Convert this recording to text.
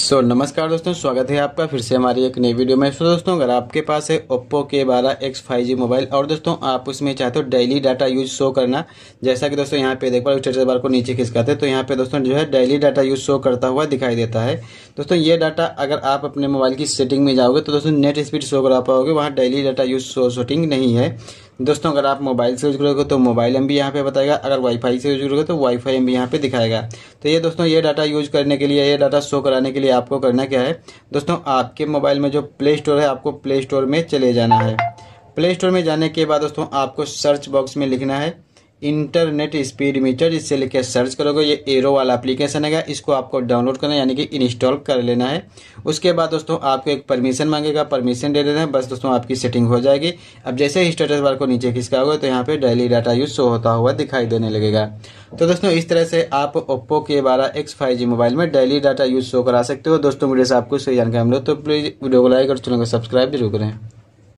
सो so, नमस्कार दोस्तों स्वागत है आपका फिर से हमारी एक नई वीडियो में सो दोस्तों अगर आपके पास है ओप्पो के बारह एक्स फाइव जी मोबाइल और दोस्तों आप उसमें चाहते हो डेली डाटा यूज शो करना जैसा कि दोस्तों यहाँ पे देख पा रहे स्टेटस बार को नीचे खिसकाते हैं तो यहाँ पे दोस्तों जो है डेली डाटा यूज शो करता हुआ दिखाई देता है दोस्तों ये डाटा अगर आप अपने मोबाइल की सेटिंग में जाओगे तो दोस्तों नेट स्पीड शो करा पाओगे वहाँ daily data use show shooting नहीं है दोस्तों अगर आप मोबाइल से यूज़ करोगे तो मोबाइल एम भी यहाँ पे बताएगा अगर वाईफाई से यूज करोगे तो वाईफाई एम भी यहाँ पे दिखाएगा तो ये दोस्तों ये डाटा यूज करने के लिए ये डाटा शो कराने के लिए आपको करना क्या है दोस्तों आपके मोबाइल में जो प्ले स्टोर है आपको प्ले स्टोर में चले जाना है प्ले स्टोर में जाने के बाद दोस्तों आपको सर्च बॉक्स में लिखना है इंटरनेट स्पीड मीटर इससे लेकर सर्च करोगे ये एरो वाला एप्लीकेशन है इसको आपको डाउनलोड करना है यानी कि इंस्टॉल कर लेना है उसके बाद दोस्तों आपको एक परमिशन मांगेगा परमिशन दे देना है बस दोस्तों आपकी सेटिंग हो जाएगी अब जैसे ही स्टेटस बार को नीचे खिसकाओगे तो यहाँ पे डेली डाटा यूज शो होता हुआ दिखाई देने लगेगा तो दोस्तों इस तरह से आप ओप्पो के बारह एक्स फाइव जी मोबाइल में डेली डाटा यूज शो करा सकते हो दोस्तों वीडियो से आपको सही जानकारी मिले तो प्लीज़ वीडियो को लाइक और चैनल को सब्सक्राइब जरूर करें